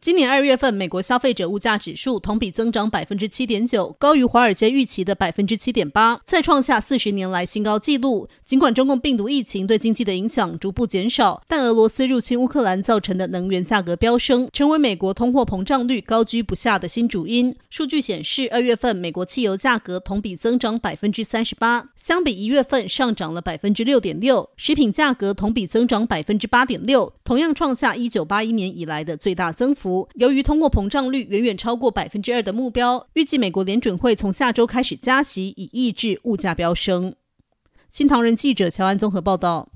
今年二月份，美国消费者物价指数同比增长百分之七点九，高于华尔街预期的百分之七点八，再创下四十年来新高纪录。尽管中共病毒疫情对经济的影响逐步减少，但俄罗斯入侵乌克兰造成的能源价格飙升，成为美国通货膨胀率高居不下的新主因。数据显示，二月份美国汽油价格同比增长百分之三十八，相比一月份上涨了百分之六点六；食品价格同比增长百分之八点六，同样创下一九八一年以来的最大增幅。由于通货膨胀率远远超过百分之二的目标，预计美国联准会从下周开始加息，以抑制物价飙升。新唐人记者乔安综合报道。